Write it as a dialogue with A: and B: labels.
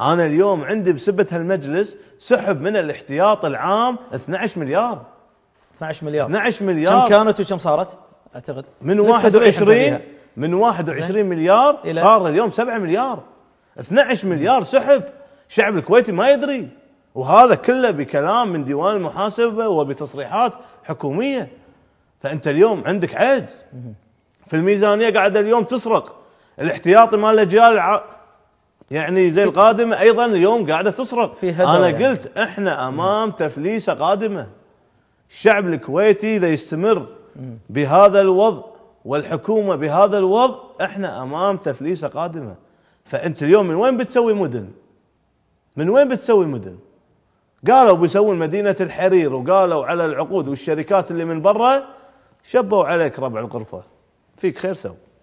A: انا اليوم عندي بسبه هالمجلس سحب من الاحتياط العام 12 مليار 12 مليار 12 مليار كم كانت
B: وكم صارت؟ اعتقد من 21
A: من 21 مليار صار اليوم 7 مليار 12 مليار سحب الشعب الكويتي ما يدري وهذا كله بكلام من ديوان المحاسبه وبتصريحات حكوميه فانت اليوم عندك عجز في الميزانيه قاعده اليوم تسرق الاحتياطي مال الاجيال يعني زي القادمه ايضا اليوم قاعده تصرخ في انا يعني. قلت احنا امام تفليسه قادمه الشعب الكويتي اذا يستمر بهذا الوضع والحكومه بهذا الوضع احنا امام تفليسه قادمه فانت اليوم من وين بتسوي مدن؟ من وين بتسوي مدن؟ قالوا بيسوون مدينه الحرير وقالوا على العقود والشركات اللي من برا شبوا عليك ربع الغرفه فيك خير سوي